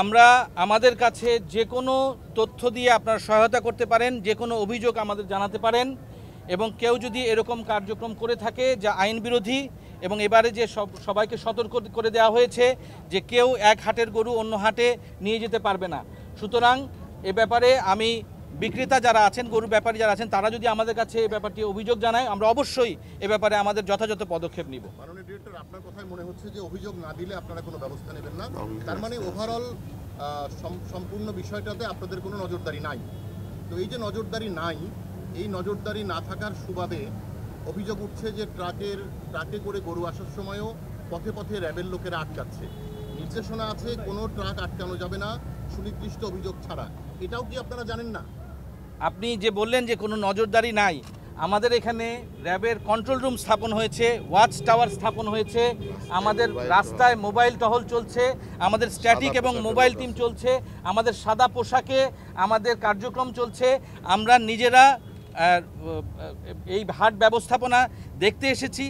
আমরা আমাদের কাছে যে কোনো তথ্য দিয়ে আপনারা সহায়তা করতে পারেন যে কোনো অভিযোগ আমাদের জানাতে পারেন এবং কেউ যদি এরকম কার্যক্রম করে থাকে যা আইন বিরোধী এবং এবারে যে সব সবাইকে সতর্ক করে দেওয়া হয়েছে যে কেউ এক হাটের গরু অন্য হাটে নিয়ে যেতে পারবে না সুতরাং এ ব্যাপারে আমি বিক্রেতা যারা আছেন গরু ব্যাপারী যারা আছেন তারা যদি আমাদের কাছে এই ব্যাপারটি অভিযোগ জানায় আমরা অবশ্যই এ ব্যাপারে আমাদের যথাযথ পদক্ষেপ নিব মাননীয় ডিরেক্টর আপনার কথাই মনে হচ্ছে যে অভিযোগ না দিলে আপনারা কোনো ব্যবস্থা নেবেন না তার মানে ওভারঅল সম্পূর্ণ বিষয়টাতে আপনাদের কোনো নজরদারি নাই তো এই যে নজরদারি নাই এই নজরদারি না থাকার সুবাদে অভিযোগ উঠছে যে ট্রাকের ট্রাকে করে গরু আসার সময়ও পথে পথে র্যাবের লোকেরা আটকাচ্ছে নির্দেশনা আছে কোনো ট্রাক আটকানো যাবে না সুনির্দিষ্ট অভিযোগ ছাড়া এটাও কি আপনারা জানেন না আপনি যে বললেন যে কোনো নজরদারি নাই আমাদের এখানে র্যাবের কন্ট্রোল রুম স্থাপন হয়েছে ওয়াচ টাওয়ার স্থাপন হয়েছে আমাদের রাস্তায় মোবাইল টহল চলছে আমাদের স্ট্যাটিক এবং মোবাইল টিম চলছে আমাদের সাদা পোশাকে আমাদের কার্যক্রম চলছে আমরা নিজেরা এই হাট ব্যবস্থাপনা দেখতে এসেছি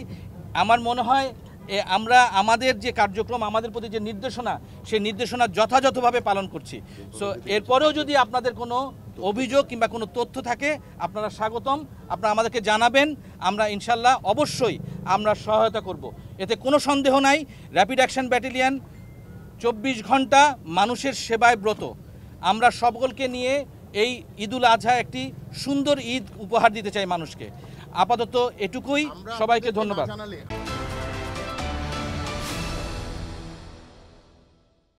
আমার মনে হয় আমরা আমাদের যে কার্যক্রম আমাদের প্রতি যে নির্দেশনা সেই নির্দেশনা যথাযথভাবে পালন করছি সো এরপরেও যদি আপনাদের কোনো অভিযোগ কিংবা কোনো তথ্য থাকে আপনারা স্বাগতম আপনারা আমাদেরকে জানাবেন আমরা ইনশাল্লাহ অবশ্যই আমরা সহায়তা করব। এতে কোনো সন্দেহ নাই র্যাপিড অ্যাকশন ব্যাটালিয়ান চব্বিশ ঘন্টা মানুষের সেবায় ব্রত আমরা সকলকে নিয়ে এই ঈদুল আজহা একটি সুন্দর ঈদ উপহার দিতে চাই মানুষকে আপাতত এটুকুই সবাইকে ধন্যবাদ